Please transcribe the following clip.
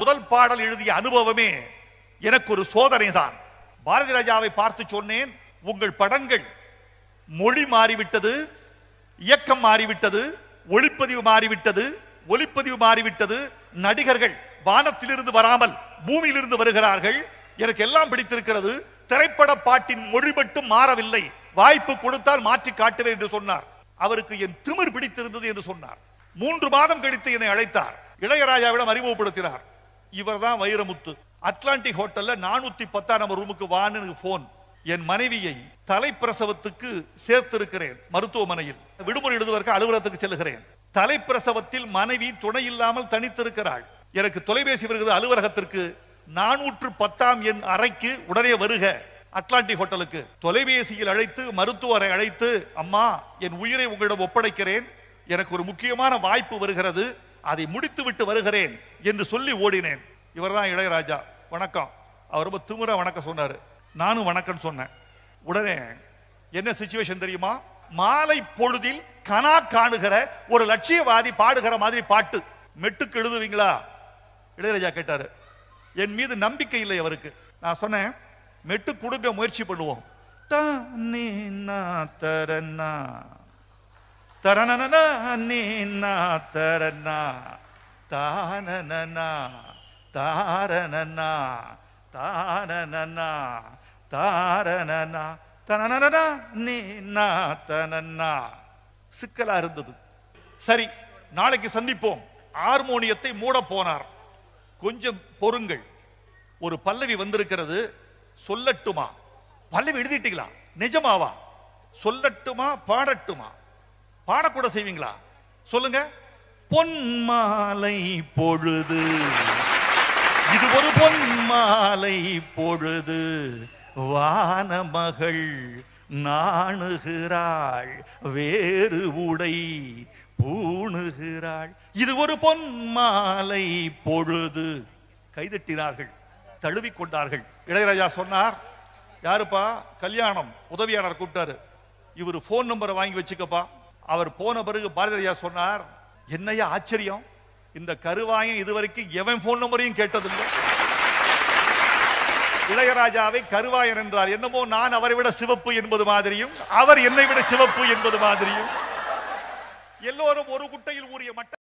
முதல் பாடல் எழுதிய அனுபவமே எனக்கு ஒரு சோதனை தான் பாரதி ராஜாவை பார்த்து சொன்னேன் உங்கள் படங்கள் மொழி மாறிவிட்டது இயக்கம் மாறிவிட்டது ஒளிப்பதிவு மாறிவிட்டது ஒளிப்பதிவு மாறிவிட்டது நடிகர்கள் வானத்திலிருந்து வராமல் பூமியிலிருந்து வருகிறார்கள் எனக்கு எல்லாம் பிடித்திருக்கிறது திரைப்பட பாட்டின் மொழி மட்டும் மாறவில்லை வாய்ப்பு கொடுத்தால் மாற்றி காட்டுவேன் என்று சொன்னார் அவருக்கு என் திமிர் பிடித்திருந்தது என்று சொன்னார் மூன்று மாதம் கழித்து என்னை அழைத்தார் இளையராஜாவிடம் அறிமுகப்படுத்தினார் இவர் தான் வைரமுத்து அட்லாண்டிக் ஹோட்டல்ல நானூத்தி பத்தாம் நம்பர் ரூமுக்கு வான்னு ஃபோன் போன் என் மனைவியை தலைப்பிரசவத்துக்கு சேர்த்திருக்கிறேன் மருத்துவமனையில் விடுமுறை எழுதுவதற்கு அலுவலகத்துக்கு செல்கிறேன் தலைப்பிரசவத்தில் மனைவி துணை இல்லாமல் தனித்திருக்கிறாள் எனக்கு தொலைபேசி வருகிறது அலுவலகத்திற்கு நானூற்று பத்தாம் என் அறைக்கு உடனே வருக அட்லாண்டிக் ஹோட்டலுக்கு தொலைபேசியில் அழைத்து மருத்துவரை அழைத்து அம்மா என் உயிரை உங்களிடம் ஒப்படைக்கிறேன் எனக்கு ஒரு முக்கியமான வாய்ப்பு வருகிறது அதை முடித்து விட்டு வருகிறேன் என்று சொல்லி ஓடினேன் இவர் தான் இளையராஜா வணக்கம் அவர் ரொம்ப திமுற வணக்கம் சொன்னார் நானும் வணக்கம் சொன்னேன் உடனே என்ன சுச்சுவேஷன் தெரியுமா மாலை பொழுதில் கனா காணுகிற ஒரு லட்சியவாதி பாடுகிற மாதிரி பாட்டு மெட்டுக்கு எழுதுவீங்களா இளையராஜா கேட்டாரு என் மீது நம்பிக்கை இல்லை அவருக்கு நான் சொன்னேன் மெட்டு கொடுக்க முயற்சி பண்ணுவோம் தானே தரன்னா தரனா சிக்கலா இருந்தது சரி நாளைக்கு சந்திப்போம் ஹார்மோனியத்தை மூட போனார் கொஞ்சம் பொறுங்கள் ஒரு பல்லவி வந்திருக்கிறது சொல்லட்டுமா பல்லவி எழுதிட்டீங்களா நிஜமாவா சொல்லட்டுமா பாடட்டுமா பாடக்கூட செய்வீங்களா சொல்லுங்க பொன் மாலை பொழுது இது ஒரு பொன் மாலை பொழுது வானமகள் நாணுகிறாள் வேறு உடை பூணுகிறாள் இது ஒரு பொன் மாலை பொழுது கைதட்டினார்கள் தழுவி கொண்டார்கள் இளையராஜா சொன்னார் யாருப்பா கல்யாணம் உதவியாளர் கூப்பிட்டாரு இவர் ஃபோன் நம்பரை வாங்கி வச்சுக்கப்பா அவர் போன பிறகு பாரதியா சொன்னார் என்னையா ஆச்சரியம் இந்த கருவாயன் இதுவரைக்கும் எவன் போன் நம்பரையும் கேட்டதில்லை இளையராஜாவை கருவாயன் என்றார் என்னமோ நான் அவரை விட சிவப்பு என்பது மாதிரியும் அவர் என்னை விட சிவப்பு என்பது மாதிரியும் எல்லோரும் ஒரு குட்டையில் ஊறிய மட்டும்